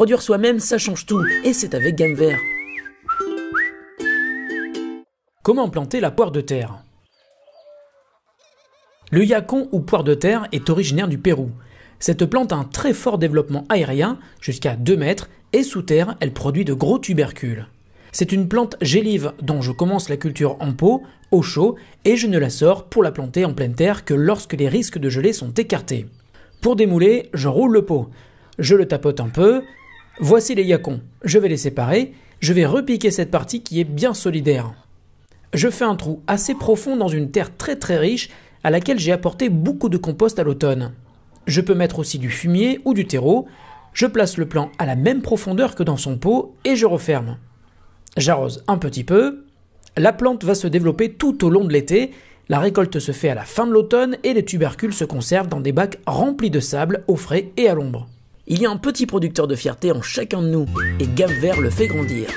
Produire soi-même, ça change tout, et c'est avec Game Vert. Comment planter la poire de terre Le yacon ou poire de terre est originaire du Pérou. Cette plante a un très fort développement aérien, jusqu'à 2 mètres, et sous terre, elle produit de gros tubercules. C'est une plante gélive dont je commence la culture en pot, au chaud, et je ne la sors pour la planter en pleine terre que lorsque les risques de gelée sont écartés. Pour démouler, je roule le pot. Je le tapote un peu, Voici les yacons. Je vais les séparer. Je vais repiquer cette partie qui est bien solidaire. Je fais un trou assez profond dans une terre très très riche à laquelle j'ai apporté beaucoup de compost à l'automne. Je peux mettre aussi du fumier ou du terreau. Je place le plant à la même profondeur que dans son pot et je referme. J'arrose un petit peu. La plante va se développer tout au long de l'été. La récolte se fait à la fin de l'automne et les tubercules se conservent dans des bacs remplis de sable au frais et à l'ombre. Il y a un petit producteur de fierté en chacun de nous, et Gamme le fait grandir.